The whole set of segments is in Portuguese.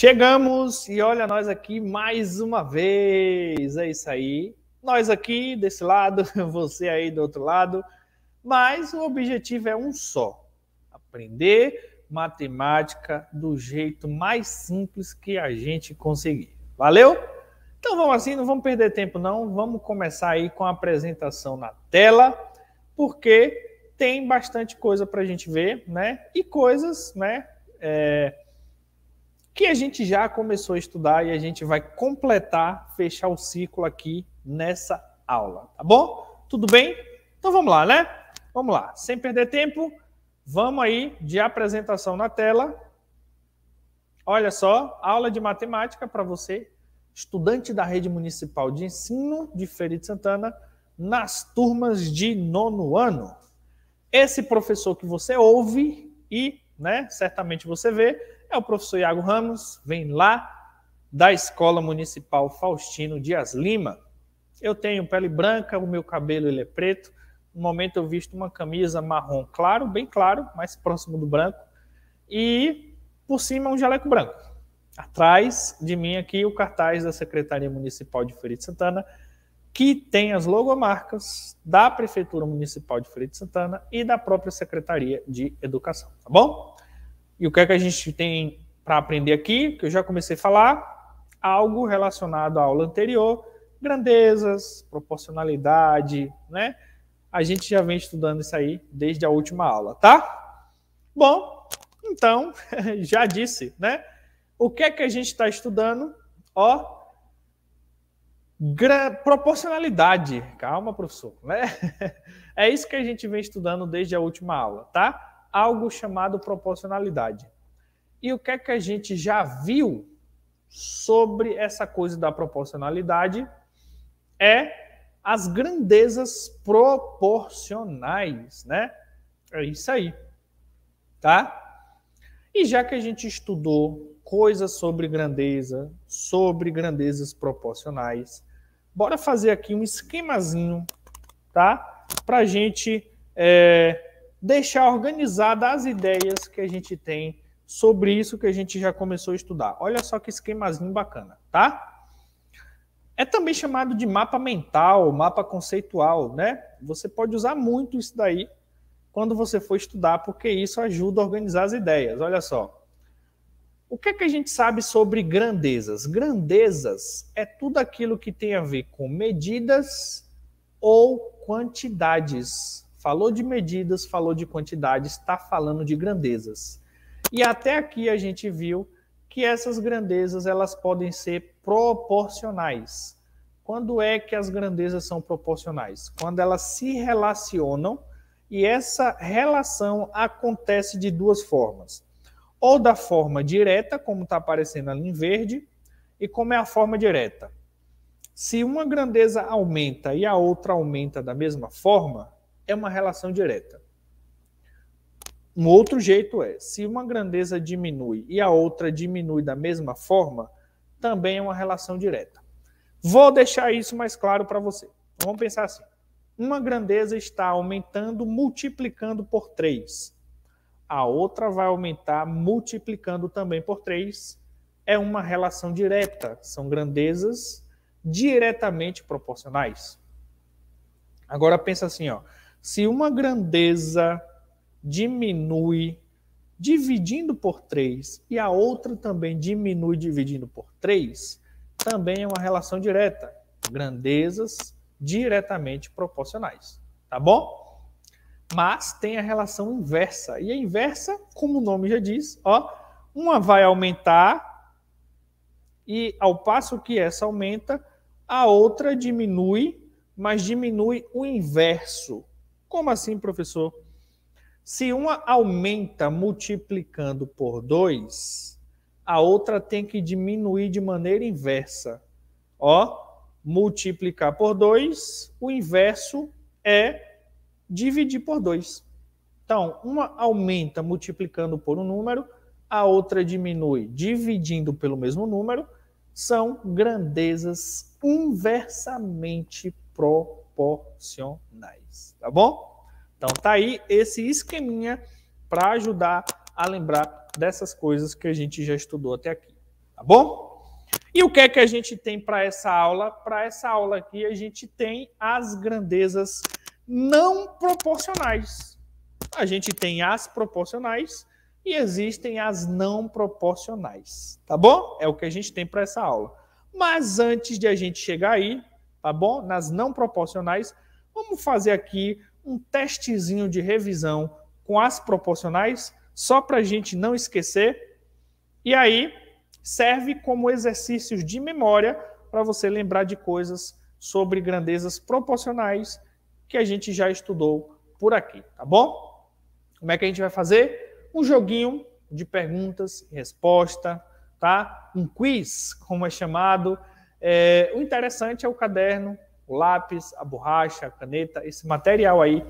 Chegamos e olha nós aqui mais uma vez. É isso aí. Nós aqui desse lado, você aí do outro lado. Mas o objetivo é um só: aprender matemática do jeito mais simples que a gente conseguir. Valeu? Então vamos assim, não vamos perder tempo não. Vamos começar aí com a apresentação na tela, porque tem bastante coisa para a gente ver, né? E coisas, né? É que a gente já começou a estudar e a gente vai completar, fechar o ciclo aqui nessa aula, tá bom? Tudo bem? Então vamos lá, né? Vamos lá, sem perder tempo, vamos aí de apresentação na tela. Olha só, aula de matemática para você, estudante da rede municipal de ensino de Feira de Santana, nas turmas de nono ano. Esse professor que você ouve e, né, certamente você vê, é o professor Iago Ramos, vem lá da Escola Municipal Faustino Dias Lima. Eu tenho pele branca, o meu cabelo ele é preto. No momento eu visto uma camisa marrom claro, bem claro, mais próximo do branco, e por cima um jaleco branco. Atrás de mim aqui o cartaz da Secretaria Municipal de Feira de Santana, que tem as logomarcas da Prefeitura Municipal de Feira de Santana e da própria Secretaria de Educação, tá bom? E o que é que a gente tem para aprender aqui, que eu já comecei a falar, algo relacionado à aula anterior, grandezas, proporcionalidade, né? A gente já vem estudando isso aí desde a última aula, tá? Bom, então, já disse, né? O que é que a gente está estudando? Ó, proporcionalidade. Calma, professor, né? É isso que a gente vem estudando desde a última aula, tá? algo chamado proporcionalidade. E o que é que a gente já viu sobre essa coisa da proporcionalidade é as grandezas proporcionais, né? É isso aí. Tá? E já que a gente estudou coisas sobre grandeza, sobre grandezas proporcionais, bora fazer aqui um esquemazinho, tá? Para a gente é, deixar organizadas as ideias que a gente tem sobre isso que a gente já começou a estudar. Olha só que esquemazinho bacana, tá? É também chamado de mapa mental, mapa conceitual, né? Você pode usar muito isso daí quando você for estudar, porque isso ajuda a organizar as ideias. Olha só. O que é que a gente sabe sobre grandezas? Grandezas é tudo aquilo que tem a ver com medidas ou quantidades. Falou de medidas, falou de quantidades, está falando de grandezas. E até aqui a gente viu que essas grandezas elas podem ser proporcionais. Quando é que as grandezas são proporcionais? Quando elas se relacionam e essa relação acontece de duas formas. Ou da forma direta, como está aparecendo ali em verde, e como é a forma direta. Se uma grandeza aumenta e a outra aumenta da mesma forma, é uma relação direta. Um outro jeito é, se uma grandeza diminui e a outra diminui da mesma forma, também é uma relação direta. Vou deixar isso mais claro para você. Então, vamos pensar assim. Uma grandeza está aumentando multiplicando por 3. A outra vai aumentar multiplicando também por 3. É uma relação direta. São grandezas diretamente proporcionais. Agora pensa assim, ó. Se uma grandeza diminui dividindo por 3 e a outra também diminui dividindo por 3, também é uma relação direta. Grandezas diretamente proporcionais, tá bom? Mas tem a relação inversa. E a inversa, como o nome já diz, ó, uma vai aumentar e ao passo que essa aumenta, a outra diminui, mas diminui o inverso. Como assim, professor? Se uma aumenta multiplicando por 2, a outra tem que diminuir de maneira inversa. Ó, multiplicar por 2, o inverso é dividir por 2. Então, uma aumenta multiplicando por um número, a outra diminui dividindo pelo mesmo número, são grandezas inversamente proporcionais proporcionais, tá bom? Então tá aí esse esqueminha para ajudar a lembrar dessas coisas que a gente já estudou até aqui, tá bom? E o que é que a gente tem para essa aula? Para essa aula aqui a gente tem as grandezas não proporcionais. A gente tem as proporcionais e existem as não proporcionais, tá bom? É o que a gente tem para essa aula. Mas antes de a gente chegar aí, tá bom? Nas não proporcionais, vamos fazer aqui um testezinho de revisão com as proporcionais, só para a gente não esquecer. E aí, serve como exercícios de memória para você lembrar de coisas sobre grandezas proporcionais que a gente já estudou por aqui, tá bom? Como é que a gente vai fazer? Um joguinho de perguntas e resposta, tá? Um quiz, como é chamado, é, o interessante é o caderno, o lápis, a borracha, a caneta, esse material aí,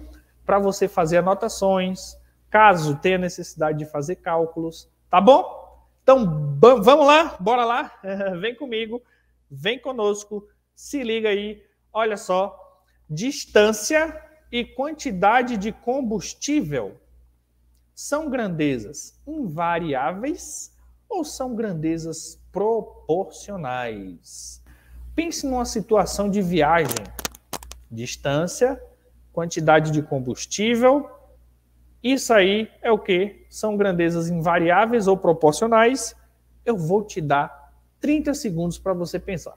para você fazer anotações, caso tenha necessidade de fazer cálculos, tá bom? Então vamos lá, bora lá, vem comigo, vem conosco, se liga aí, olha só, distância e quantidade de combustível são grandezas invariáveis ou são grandezas proporcionais? Pense numa situação de viagem: distância, quantidade de combustível. Isso aí é o que? São grandezas invariáveis ou proporcionais. Eu vou te dar 30 segundos para você pensar.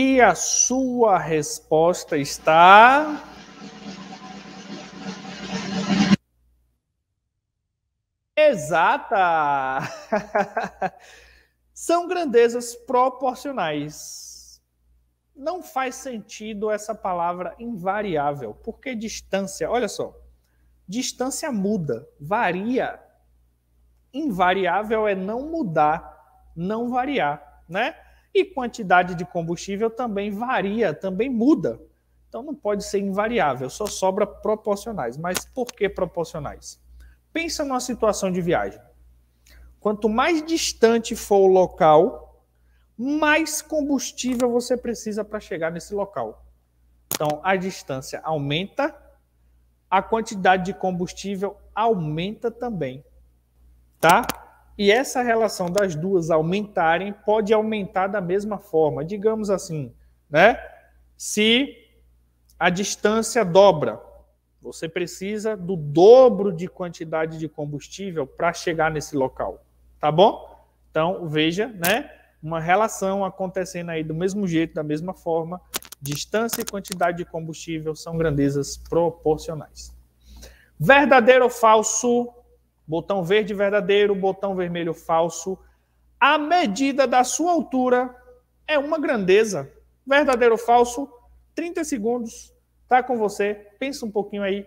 E a sua resposta está. Exata! São grandezas proporcionais. Não faz sentido essa palavra invariável, porque distância, olha só, distância muda, varia. Invariável é não mudar, não variar, né? e quantidade de combustível também varia, também muda. Então não pode ser invariável, só sobra proporcionais. Mas por que proporcionais? Pensa numa situação de viagem. Quanto mais distante for o local, mais combustível você precisa para chegar nesse local. Então a distância aumenta, a quantidade de combustível aumenta também. Tá? e essa relação das duas aumentarem pode aumentar da mesma forma. Digamos assim, né? Se a distância dobra, você precisa do dobro de quantidade de combustível para chegar nesse local, tá bom? Então, veja, né? Uma relação acontecendo aí do mesmo jeito, da mesma forma. Distância e quantidade de combustível são grandezas proporcionais. Verdadeiro ou falso? Botão verde verdadeiro, botão vermelho falso. A medida da sua altura é uma grandeza. Verdadeiro ou falso, 30 segundos. Tá com você. Pensa um pouquinho aí.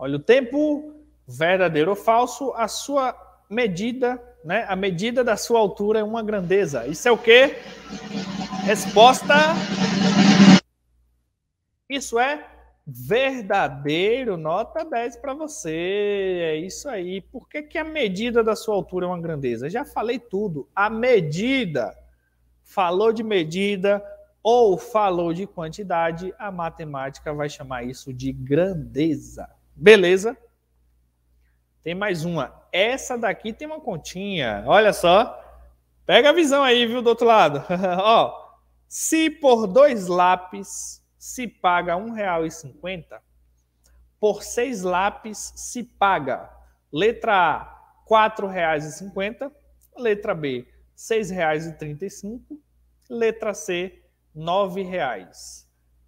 Olha o tempo, verdadeiro ou falso, a sua medida, né? A medida da sua altura é uma grandeza. Isso é o quê? Resposta. Isso é verdadeiro, nota 10 para você. É isso aí. Por que, que a medida da sua altura é uma grandeza? já falei tudo. A medida. Falou de medida ou falou de quantidade, a matemática vai chamar isso de grandeza. Beleza. Tem mais uma. Essa daqui tem uma continha. Olha só. Pega a visão aí, viu, do outro lado. Ó, se por dois lápis se paga R$1,50, por seis lápis se paga. Letra A, R$4,50, Letra B, R$6,35, Letra C, R$9,00.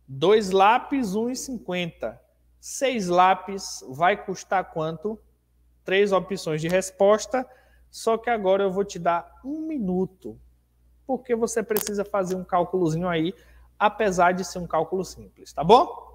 Dois lápis, R$1,50. Seis lápis vai custar quanto? Três opções de resposta. Só que agora eu vou te dar um minuto, porque você precisa fazer um cálculozinho aí, apesar de ser um cálculo simples, tá bom?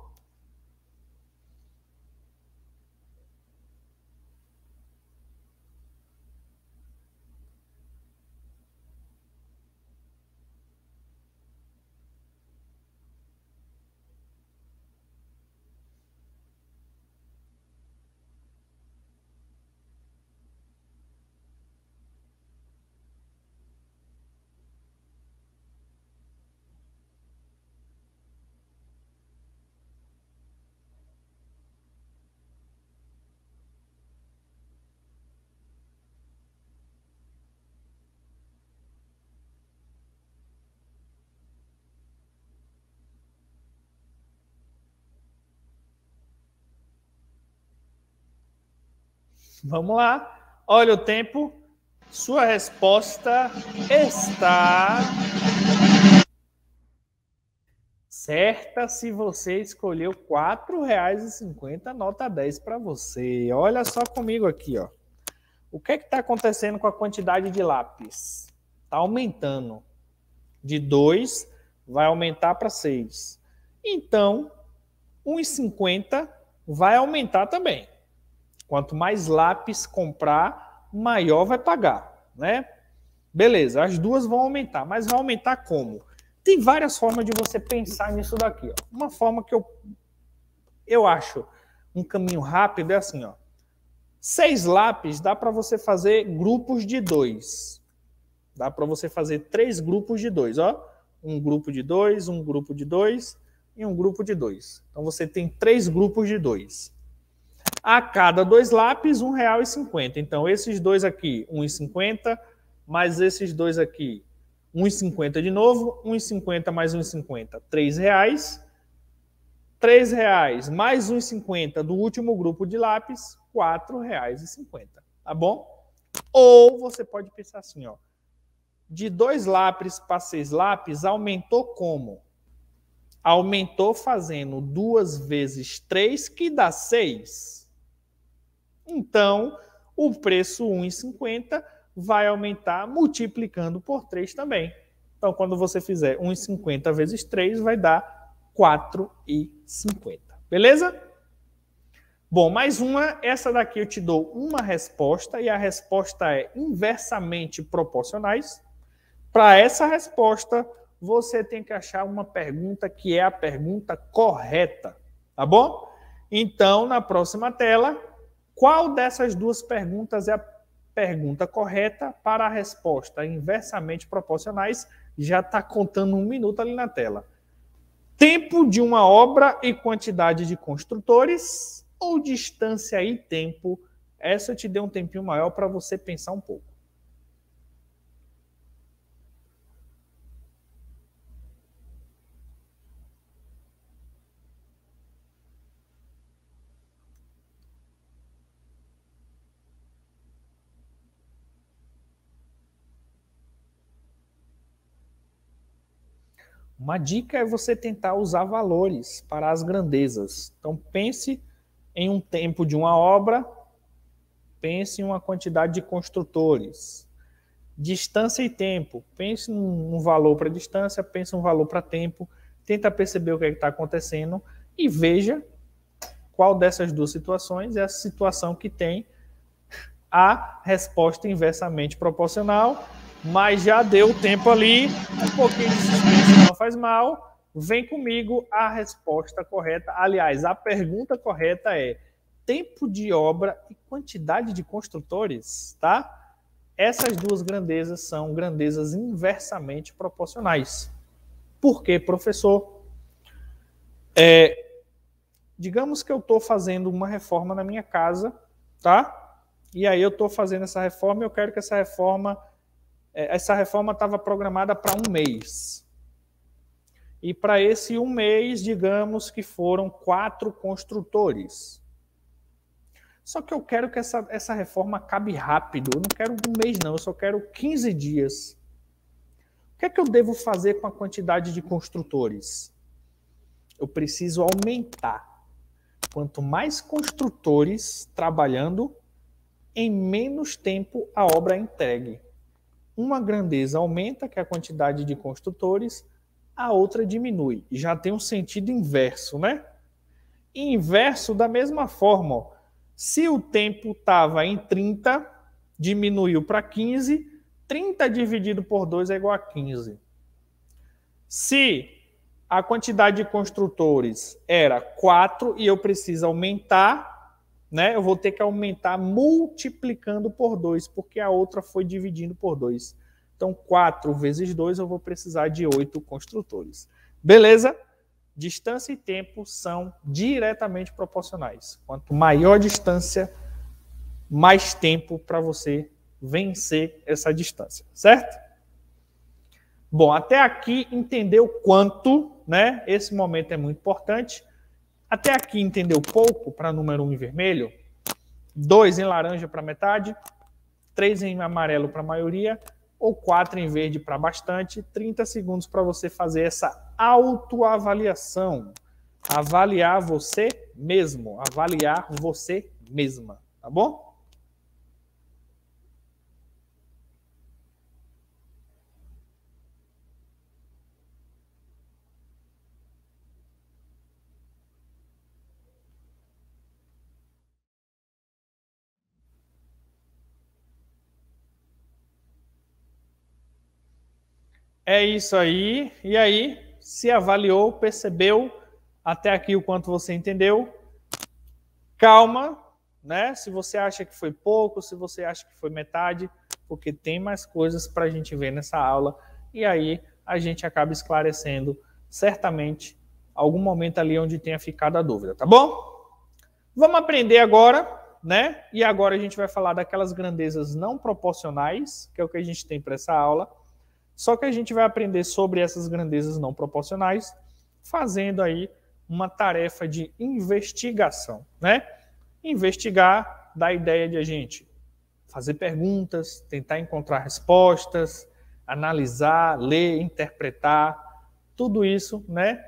Vamos lá. Olha o tempo. Sua resposta está certa se você escolheu R$ 4,50, nota 10 para você. Olha só comigo aqui, ó. O que é que está acontecendo com a quantidade de lápis? Está aumentando. De 2 vai aumentar para 6. Então, 1,50 vai aumentar também. Quanto mais lápis comprar, maior vai pagar, né? Beleza, as duas vão aumentar, mas vai aumentar como? Tem várias formas de você pensar nisso daqui. Ó. Uma forma que eu, eu acho um caminho rápido é assim, ó. Seis lápis dá para você fazer grupos de dois. Dá para você fazer três grupos de dois, ó. Um grupo de dois, um grupo de dois e um grupo de dois. Então você tem três grupos de dois. A cada dois lápis, R$ 1,50. Então, esses dois aqui, R$ 1,50, mais esses dois aqui, R$ 1,50 de novo, R$ 1,50 mais R$ 1,50, R$ 3,00. R$ 3,00 mais R$ 1,50 do último grupo de lápis, R$ 4,50. Tá bom? Ou você pode pensar assim, ó. De dois lápis para seis lápis, aumentou como? Aumentou fazendo duas vezes três, que dá seis. Então, o preço 1,50 vai aumentar multiplicando por 3 também. Então, quando você fizer 1,50 vezes 3, vai dar 4,50. Beleza? Bom, mais uma. Essa daqui eu te dou uma resposta e a resposta é inversamente proporcionais. Para essa resposta, você tem que achar uma pergunta que é a pergunta correta, tá bom? Então, na próxima tela, qual dessas duas perguntas é a pergunta correta para a resposta inversamente proporcionais? Já está contando um minuto ali na tela. Tempo de uma obra e quantidade de construtores ou distância e tempo? Essa eu te dei um tempinho maior para você pensar um pouco. Uma dica é você tentar usar valores para as grandezas. Então pense em um tempo de uma obra, pense em uma quantidade de construtores. Distância e tempo. Pense num valor para distância, pense um valor para tempo. Tenta perceber o que é está acontecendo e veja qual dessas duas situações é a situação que tem a resposta inversamente proporcional mas já deu tempo ali, um pouquinho de suspense não faz mal. Vem comigo a resposta correta. Aliás, a pergunta correta é: tempo de obra e quantidade de construtores, tá? Essas duas grandezas são grandezas inversamente proporcionais. Por quê, professor? É, digamos que eu estou fazendo uma reforma na minha casa, tá? E aí eu estou fazendo essa reforma e eu quero que essa reforma é, essa reforma estava programada para um mês. E para esse um mês, digamos que foram quatro construtores. Só que eu quero que essa, essa reforma acabe rápido. Eu não quero um mês, não, eu só quero 15 dias. O que é que eu devo fazer com a quantidade de construtores? Eu preciso aumentar. Quanto mais construtores trabalhando, em menos tempo a obra é entregue. Uma grandeza aumenta, que é a quantidade de construtores, a outra diminui. Já tem um sentido inverso, né? Inverso da mesma forma. Ó. Se o tempo estava em 30, diminuiu para 15, 30 dividido por 2 é igual a 15. Se a quantidade de construtores era 4 e eu preciso aumentar, né? Eu vou ter que aumentar multiplicando por 2, porque a outra foi dividindo por 2. Então, 4 vezes 2, eu vou precisar de 8 construtores. Beleza? Distância e tempo são diretamente proporcionais. Quanto maior a distância, mais tempo para você vencer essa distância, certo? Bom, até aqui entendeu quanto, né? Esse momento é muito importante. Até aqui entendeu pouco para número 1 um em vermelho, 2 em laranja para metade, 3 em amarelo para a maioria ou 4 em verde para bastante. 30 segundos para você fazer essa autoavaliação. Avaliar você mesmo, avaliar você mesma, tá bom? É isso aí. E aí, se avaliou, percebeu até aqui o quanto você entendeu? Calma, né? Se você acha que foi pouco, se você acha que foi metade, porque tem mais coisas para a gente ver nessa aula. E aí a gente acaba esclarecendo certamente algum momento ali onde tenha ficado a dúvida, tá bom? Vamos aprender agora, né? E agora a gente vai falar daquelas grandezas não proporcionais, que é o que a gente tem para essa aula só que a gente vai aprender sobre essas grandezas não proporcionais, fazendo aí uma tarefa de investigação, né? Investigar da ideia de a gente fazer perguntas, tentar encontrar respostas, analisar, ler, interpretar, tudo isso, né?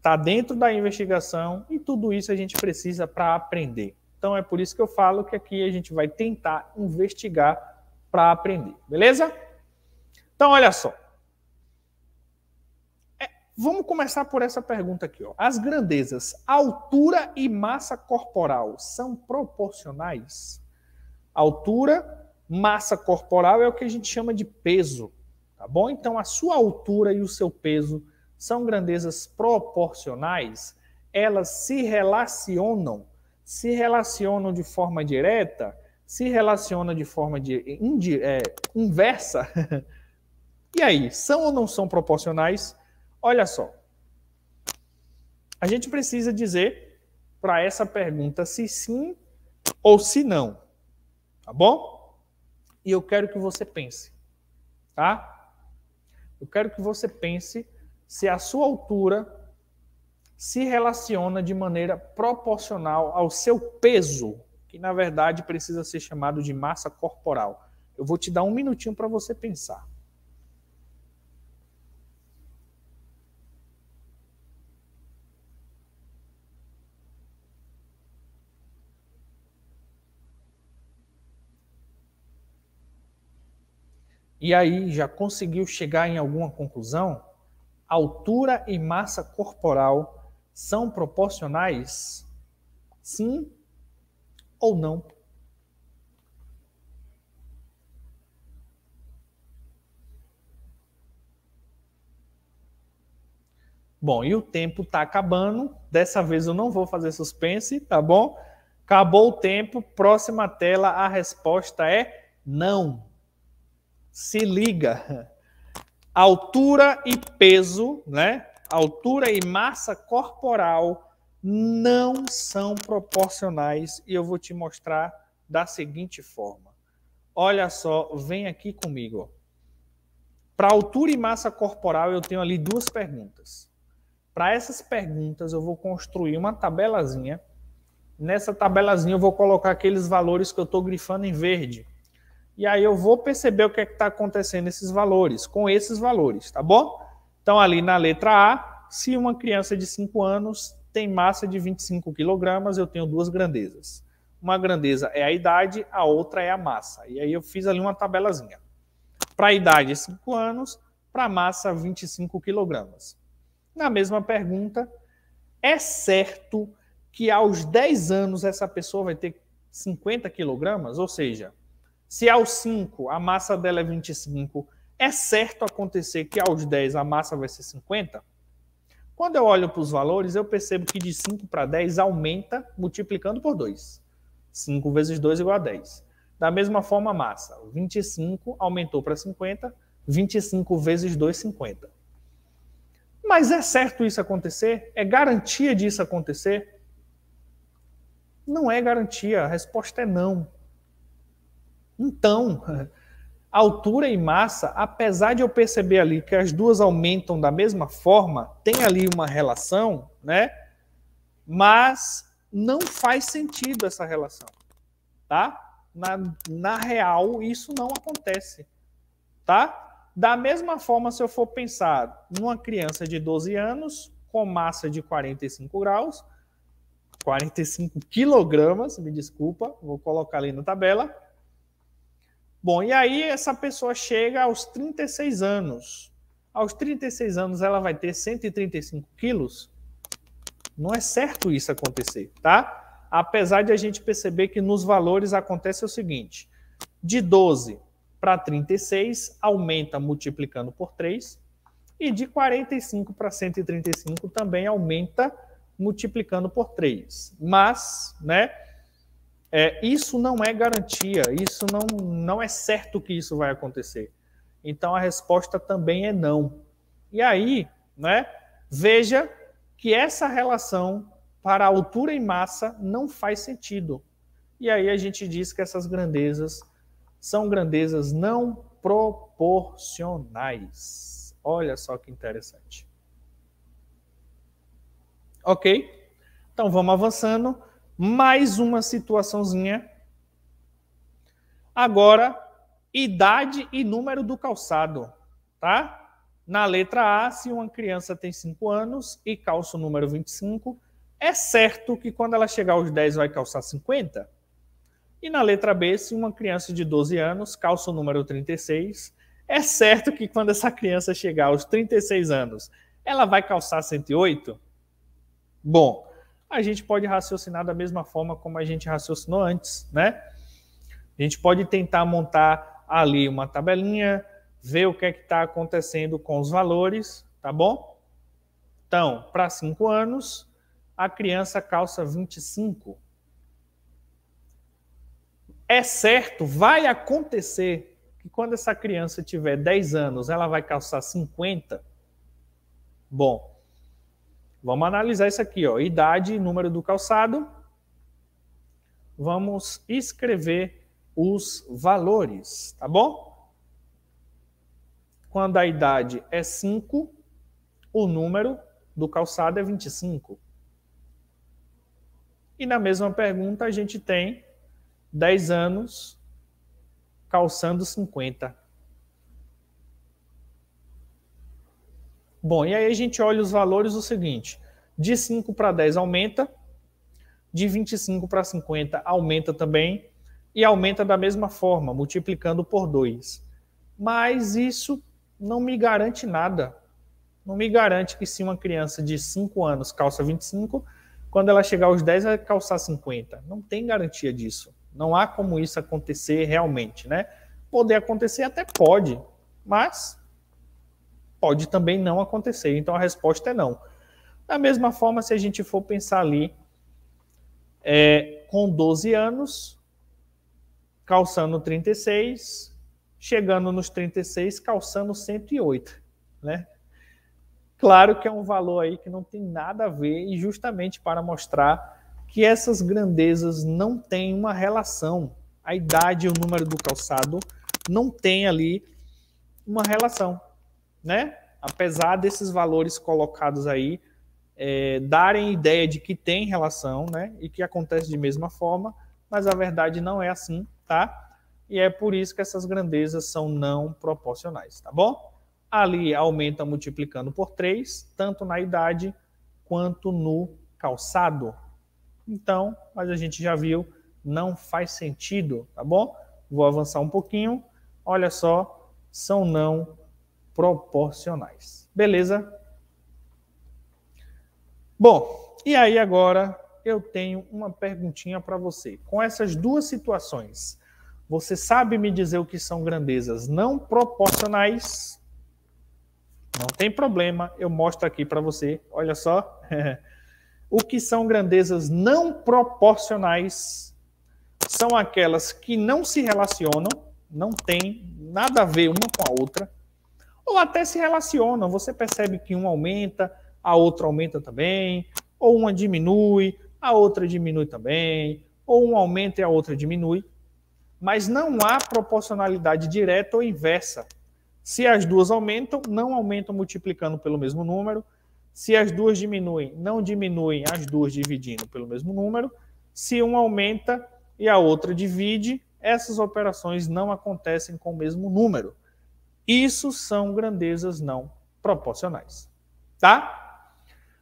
Tá dentro da investigação e tudo isso a gente precisa para aprender. Então é por isso que eu falo que aqui a gente vai tentar investigar para aprender, beleza? Então, olha só. É, vamos começar por essa pergunta aqui. Ó. As grandezas altura e massa corporal são proporcionais? Altura, massa corporal é o que a gente chama de peso. Tá bom? Então, a sua altura e o seu peso são grandezas proporcionais? Elas se relacionam? Se relacionam de forma direta? Se relacionam de forma de, é, inversa? E aí, são ou não são proporcionais? Olha só. A gente precisa dizer para essa pergunta se sim ou se não. Tá bom? E eu quero que você pense, tá? Eu quero que você pense se a sua altura se relaciona de maneira proporcional ao seu peso, que na verdade precisa ser chamado de massa corporal. Eu vou te dar um minutinho para você pensar. e aí já conseguiu chegar em alguma conclusão? Altura e massa corporal são proporcionais? Sim ou não? Bom, e o tempo está acabando. Dessa vez eu não vou fazer suspense, tá bom? Acabou o tempo, próxima tela, a resposta é não se liga. Altura e peso, né? Altura e massa corporal não são proporcionais e eu vou te mostrar da seguinte forma. Olha só, vem aqui comigo. Para altura e massa corporal, eu tenho ali duas perguntas. Para essas perguntas, eu vou construir uma tabelazinha. Nessa tabelazinha, eu vou colocar aqueles valores que eu estou grifando em verde. E aí eu vou perceber o que é está acontecendo esses valores, com esses valores, tá bom? Então, ali na letra A, se uma criança de 5 anos tem massa de 25 quilogramas, eu tenho duas grandezas. Uma grandeza é a idade, a outra é a massa. E aí eu fiz ali uma tabelazinha. Para a idade, 5 anos, para a massa, 25 quilogramas. Na mesma pergunta, é certo que aos 10 anos essa pessoa vai ter 50 quilogramas? Ou seja, se aos 5 a massa dela é 25, é certo acontecer que aos 10 a massa vai ser 50? Quando eu olho para os valores, eu percebo que de 5 para 10 aumenta multiplicando por 2. 5 vezes 2 é igual a 10. Da mesma forma, a massa. 25 aumentou para 50, 25 vezes 2, 50. Mas é certo isso acontecer? É garantia disso acontecer? Não é garantia, a resposta é não. Então, altura e massa, apesar de eu perceber ali que as duas aumentam da mesma forma, tem ali uma relação, né? Mas não faz sentido essa relação, tá? Na, na real, isso não acontece, tá? Da mesma forma, se eu for pensar numa criança de 12 anos com massa de 45 graus, 45 quilogramas, me desculpa, vou colocar ali na tabela, Bom, e aí essa pessoa chega aos 36 anos. Aos 36 anos ela vai ter 135 quilos? Não é certo isso acontecer, tá? Apesar de a gente perceber que nos valores acontece o seguinte: de 12 para 36 aumenta multiplicando por 3, e de 45 para 135 também aumenta multiplicando por 3. Mas, né, é, isso não é garantia, isso não, não é certo que isso vai acontecer. Então a resposta também é não. E aí, né, veja que essa relação para altura e massa não faz sentido. E aí a gente diz que essas grandezas são grandezas não proporcionais. Olha só que interessante. Ok? Então vamos avançando mais uma situaçãozinha. Agora, idade e número do calçado, tá? Na letra A, se uma criança tem 5 anos e calça o número 25, é certo que quando ela chegar aos 10 vai calçar 50? E na letra B, se uma criança de 12 anos calça o número 36, é certo que quando essa criança chegar aos 36 anos, ela vai calçar 108? Bom, a gente pode raciocinar da mesma forma como a gente raciocinou antes, né? A gente pode tentar montar ali uma tabelinha, ver o que é que está acontecendo com os valores, tá bom? Então, para 5 anos, a criança calça 25. É certo, vai acontecer que quando essa criança tiver 10 anos, ela vai calçar 50? Bom, Vamos analisar isso aqui, ó, idade e número do calçado. Vamos escrever os valores, tá bom? Quando a idade é 5, o número do calçado é 25. E na mesma pergunta a gente tem 10 anos calçando 50. Bom, e aí a gente olha os valores o seguinte: de 5 para 10 aumenta, de 25 para 50 aumenta também, e aumenta da mesma forma, multiplicando por 2. Mas isso não me garante nada. Não me garante que se uma criança de 5 anos calça 25, quando ela chegar aos 10 vai calçar 50. Não tem garantia disso. Não há como isso acontecer realmente, né? Poder acontecer até pode, mas pode também não acontecer. Então a resposta é não. Da mesma forma, se a gente for pensar ali, é, com 12 anos, calçando 36, chegando nos 36, calçando 108, né? Claro que é um valor aí que não tem nada a ver e justamente para mostrar que essas grandezas não têm uma relação. A idade e o número do calçado não tem ali uma relação né? Apesar desses valores colocados aí é, darem ideia de que tem relação, né? E que acontece de mesma forma, mas a verdade não é assim, tá? E é por isso que essas grandezas são não proporcionais, tá bom? Ali aumenta multiplicando por 3, tanto na idade quanto no calçado. Então, mas a gente já viu, não faz sentido, tá bom? Vou avançar um pouquinho. Olha só, são não proporcionais. Beleza? Bom, e aí agora eu tenho uma perguntinha para você. Com essas duas situações, você sabe me dizer o que são grandezas não proporcionais? Não tem problema, eu mostro aqui para você. Olha só. o que são grandezas não proporcionais são aquelas que não se relacionam, não têm nada a ver uma com a outra, ou até se relacionam. Você percebe que um aumenta, a outra aumenta também, ou uma diminui, a outra diminui também, ou um aumenta e a outra diminui. Mas não há proporcionalidade direta ou inversa. Se as duas aumentam, não aumentam multiplicando pelo mesmo número. Se as duas diminuem, não diminuem as duas dividindo pelo mesmo número. Se uma aumenta e a outra divide, essas operações não acontecem com o mesmo número. Isso são grandezas não proporcionais. Tá?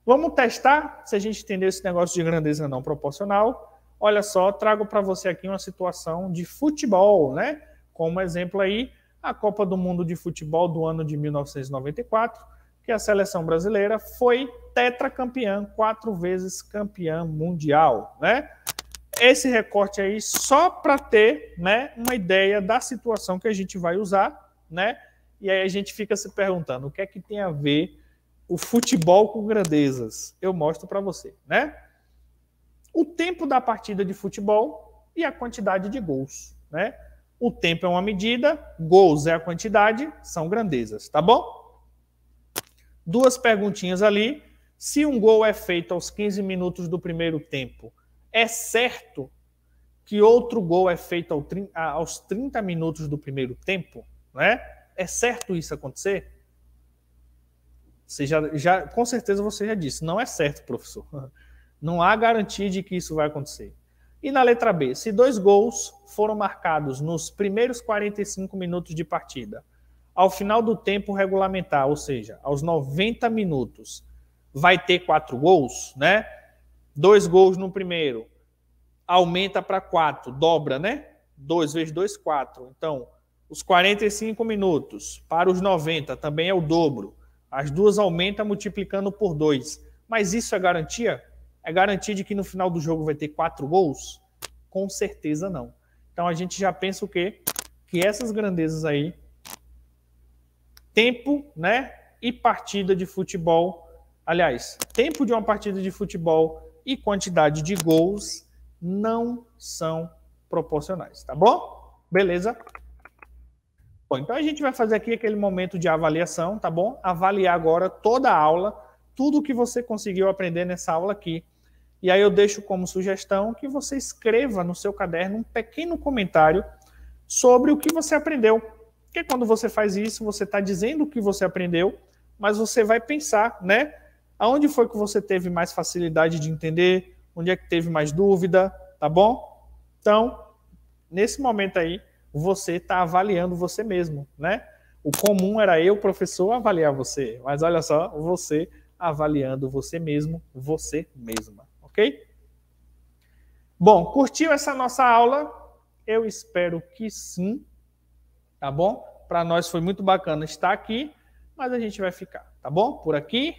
Vamos testar se a gente entendeu esse negócio de grandeza não proporcional. Olha só, trago para você aqui uma situação de futebol, né? Como exemplo aí, a Copa do Mundo de Futebol do ano de 1994, que a seleção brasileira foi tetracampeã, quatro vezes campeã mundial, né? Esse recorte aí só para ter, né, uma ideia da situação que a gente vai usar, né? E aí a gente fica se perguntando o que é que tem a ver o futebol com grandezas. Eu mostro para você, né? O tempo da partida de futebol e a quantidade de gols, né? O tempo é uma medida, gols é a quantidade, são grandezas, tá bom? Duas perguntinhas ali. Se um gol é feito aos 15 minutos do primeiro tempo, é certo que outro gol é feito aos 30 minutos do primeiro tempo, né? É certo isso acontecer? Você já, já, com certeza você já disse, não é certo, professor. Não há garantia de que isso vai acontecer. E na letra B, se dois gols foram marcados nos primeiros 45 minutos de partida, ao final do tempo regulamentar, ou seja, aos 90 minutos, vai ter quatro gols, né? Dois gols no primeiro, aumenta para quatro, dobra, né? Dois vezes dois, quatro. Então, os 45 minutos para os 90 também é o dobro. As duas aumentam multiplicando por dois. Mas isso é garantia? É garantia de que no final do jogo vai ter quatro gols? Com certeza não. Então a gente já pensa o quê? Que essas grandezas aí, tempo, né? E partida de futebol, aliás, tempo de uma partida de futebol e quantidade de gols não são proporcionais, tá bom? Beleza? Bom, então a gente vai fazer aqui aquele momento de avaliação, tá bom? Avaliar agora toda a aula, tudo que você conseguiu aprender nessa aula aqui. E aí eu deixo como sugestão que você escreva no seu caderno um pequeno comentário sobre o que você aprendeu. Porque quando você faz isso, você está dizendo o que você aprendeu, mas você vai pensar, né? Aonde foi que você teve mais facilidade de entender? Onde é que teve mais dúvida? Tá bom? Então, nesse momento aí, você está avaliando você mesmo, né? O comum era eu, professor, avaliar você, mas olha só, você avaliando você mesmo, você mesma, ok? Bom, curtiu essa nossa aula? Eu espero que sim, tá bom? Para nós foi muito bacana estar aqui, mas a gente vai ficar, tá bom? Por aqui,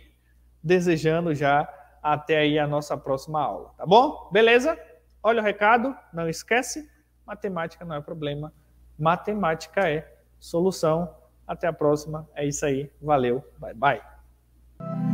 desejando já até aí a nossa próxima aula, tá bom? Beleza? Olha o recado, não esquece, matemática não é problema matemática é solução. Até a próxima. É isso aí. Valeu. Bye bye.